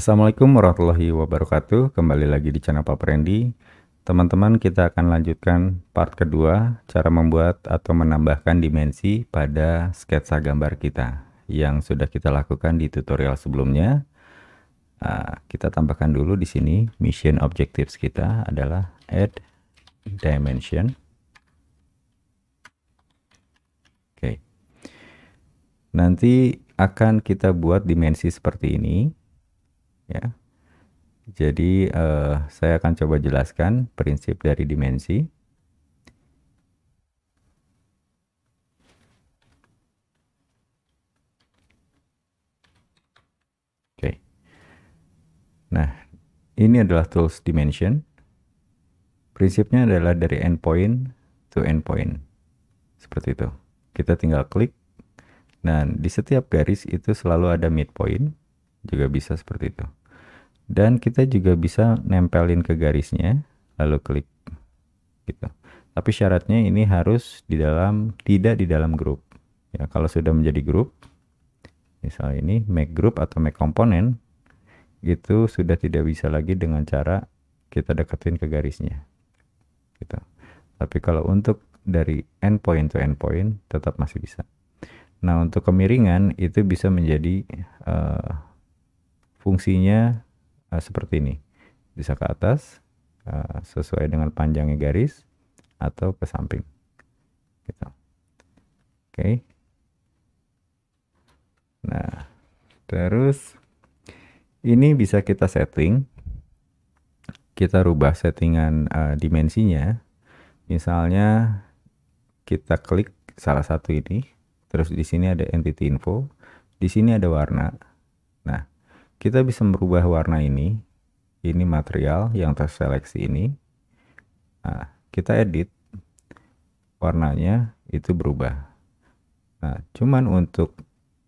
Assalamualaikum warahmatullahi wabarakatuh. Kembali lagi di channel Pak Prendi. Teman-teman, kita akan lanjutkan part kedua, cara membuat atau menambahkan dimensi pada sketsa gambar kita yang sudah kita lakukan di tutorial sebelumnya. Ah, kita tambahkan dulu di sini mission objectives kita adalah add dimension. Oke. Nanti akan kita buat dimensi seperti ini ya. Jadi eh, saya akan coba jelaskan prinsip dari dimensi. Oke. Okay. Nah, ini adalah tools dimension. Prinsipnya adalah dari endpoint to endpoint. Seperti itu. Kita tinggal klik. Nah, di setiap garis itu selalu ada midpoint. Juga bisa seperti itu dan kita juga bisa nempelin ke garisnya lalu klik gitu tapi syaratnya ini harus di dalam tidak di dalam grup ya kalau sudah menjadi grup misal ini make group atau make component itu sudah tidak bisa lagi dengan cara kita deketin ke garisnya gitu tapi kalau untuk dari endpoint to endpoint tetap masih bisa nah untuk kemiringan itu bisa menjadi uh, fungsinya uh, seperti ini bisa ke atas uh, sesuai dengan panjangnya garis atau ke samping gitu oke okay. nah terus ini bisa kita setting kita rubah settingan uh, dimensinya misalnya kita klik salah satu ini terus di sini ada entity info di sini ada warna kita bisa merubah warna ini, ini material yang terseleksi ini. Nah, kita edit, warnanya itu berubah. Nah, cuman untuk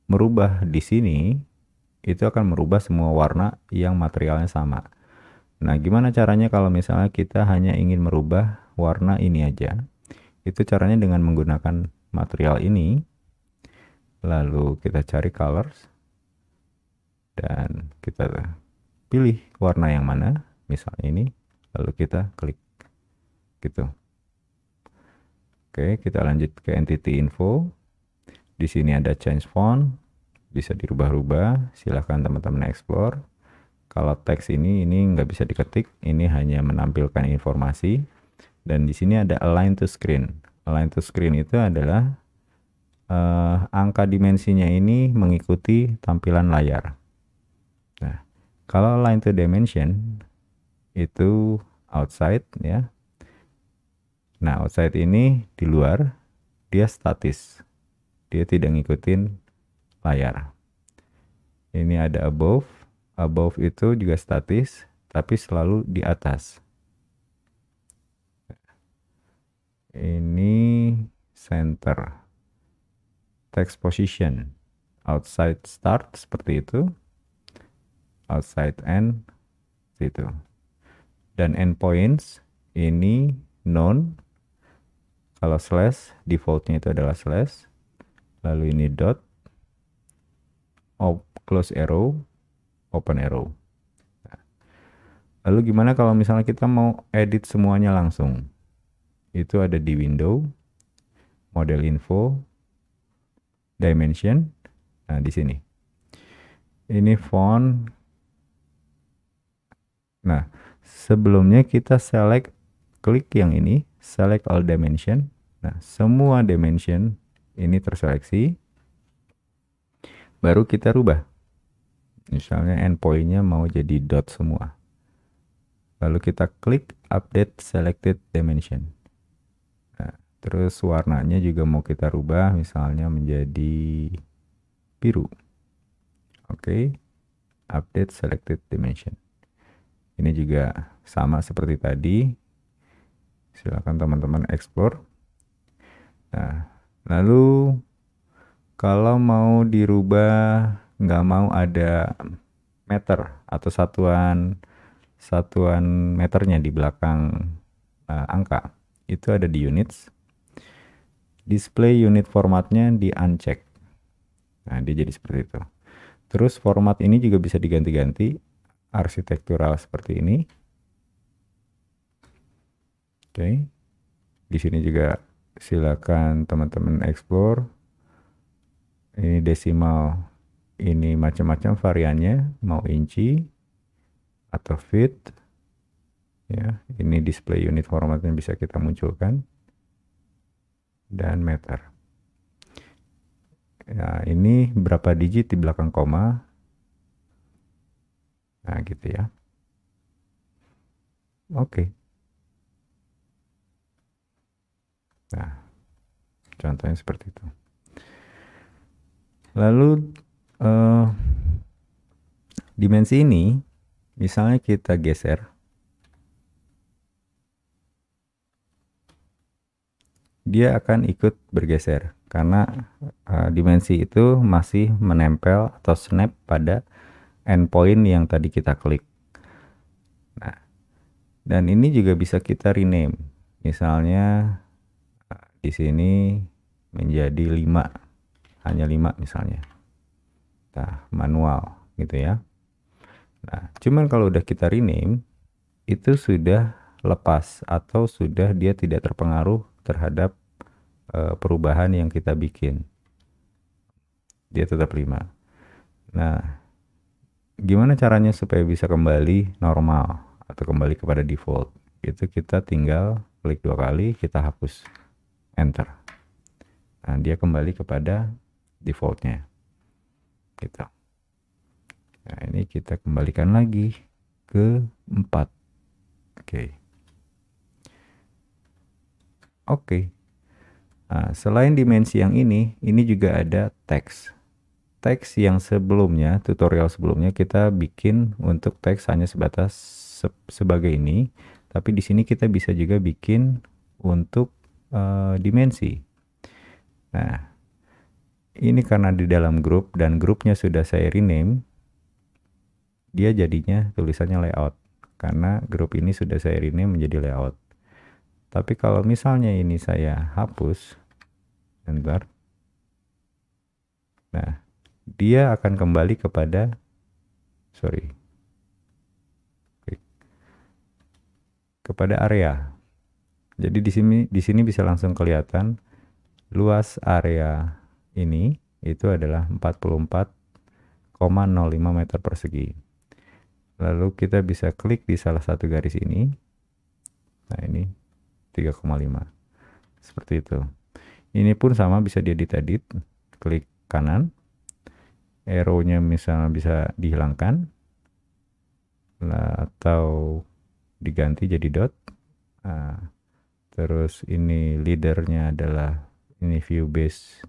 merubah di sini, itu akan merubah semua warna yang materialnya sama. Nah, gimana caranya kalau misalnya kita hanya ingin merubah warna ini aja? Itu caranya dengan menggunakan material ini. Lalu kita cari colors dan kita pilih warna yang mana misal ini lalu kita klik gitu oke kita lanjut ke entity info di sini ada change font bisa dirubah-rubah silahkan teman-teman explore kalau teks ini ini nggak bisa diketik ini hanya menampilkan informasi dan di sini ada align to screen align to screen itu adalah Uh, angka dimensinya ini mengikuti tampilan layar kalau line to dimension itu outside ya. Nah, outside ini di luar, dia statis. Dia tidak ngikutin layar. Ini ada above. Above itu juga statis, tapi selalu di atas. Ini center. Text position. Outside start seperti itu outside and situ. Dan endpoints ini non kalau slash defaultnya itu adalah slash lalu ini dot op, close arrow open arrow lalu gimana kalau misalnya kita mau edit semuanya langsung itu ada di window model info dimension nah di sini ini font Nah, sebelumnya kita select klik yang ini, select all dimension. Nah, semua dimension ini terseleksi. Baru kita rubah. Misalnya endpointnya mau jadi dot semua. Lalu kita klik update selected dimension. Nah, terus warnanya juga mau kita rubah misalnya menjadi biru. Oke. Okay. Update selected dimension. Ini juga sama seperti tadi. Silakan teman-teman explore. Nah, lalu kalau mau dirubah nggak mau ada meter atau satuan satuan meternya di belakang uh, angka itu ada di units display unit formatnya di uncheck nah dia jadi seperti itu terus format ini juga bisa diganti-ganti arsitektural seperti ini. Oke. Okay. Di sini juga silakan teman-teman explore. Ini desimal, ini macam-macam variannya, mau inci atau fit. Ya, ini display unit formatnya bisa kita munculkan dan meter. Nah, ini berapa digit di belakang koma Nah, gitu ya. Oke. Nah, contohnya seperti itu. Lalu uh, dimensi ini misalnya kita geser dia akan ikut bergeser karena uh, dimensi itu masih menempel atau snap pada endpoint yang tadi kita klik. Nah, dan ini juga bisa kita rename. Misalnya di sini menjadi 5. Hanya 5 misalnya. Nah, manual gitu ya. Nah, cuman kalau udah kita rename itu sudah lepas atau sudah dia tidak terpengaruh terhadap uh, perubahan yang kita bikin. Dia tetap 5. Nah, gimana caranya supaya bisa kembali normal atau kembali kepada default itu kita tinggal klik dua kali kita hapus enter nah dia kembali kepada defaultnya gitu nah ini kita kembalikan lagi ke 4 oke okay. oke okay. nah, selain dimensi yang ini ini juga ada teks teks yang sebelumnya, tutorial sebelumnya kita bikin untuk teks hanya sebatas se sebagai ini, tapi di sini kita bisa juga bikin untuk uh, dimensi. Nah, ini karena di dalam grup dan grupnya sudah saya rename, dia jadinya tulisannya layout karena grup ini sudah saya rename menjadi layout. Tapi kalau misalnya ini saya hapus, enter. Nah, dia akan kembali kepada sorry kepada area. Jadi di sini di sini bisa langsung kelihatan luas area ini itu adalah 44,05 meter persegi. Lalu kita bisa klik di salah satu garis ini. Nah, ini 3,5. Seperti itu. Ini pun sama bisa diedit-edit. Klik kanan, arrow-nya misalnya bisa dihilangkan atau diganti jadi dot nah, terus ini leadernya adalah ini view base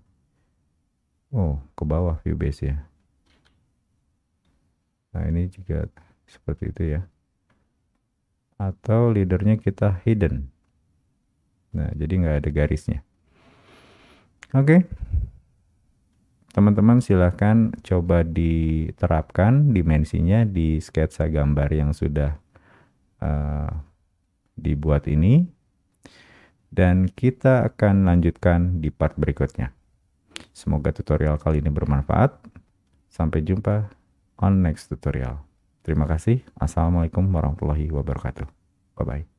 oh ke bawah view base ya nah ini juga seperti itu ya atau leadernya kita hidden nah jadi nggak ada garisnya oke okay teman-teman silahkan coba diterapkan dimensinya di sketsa gambar yang sudah uh, dibuat ini dan kita akan lanjutkan di part berikutnya. Semoga tutorial kali ini bermanfaat. Sampai jumpa on next tutorial. Terima kasih. Assalamualaikum warahmatullahi wabarakatuh. Bye-bye.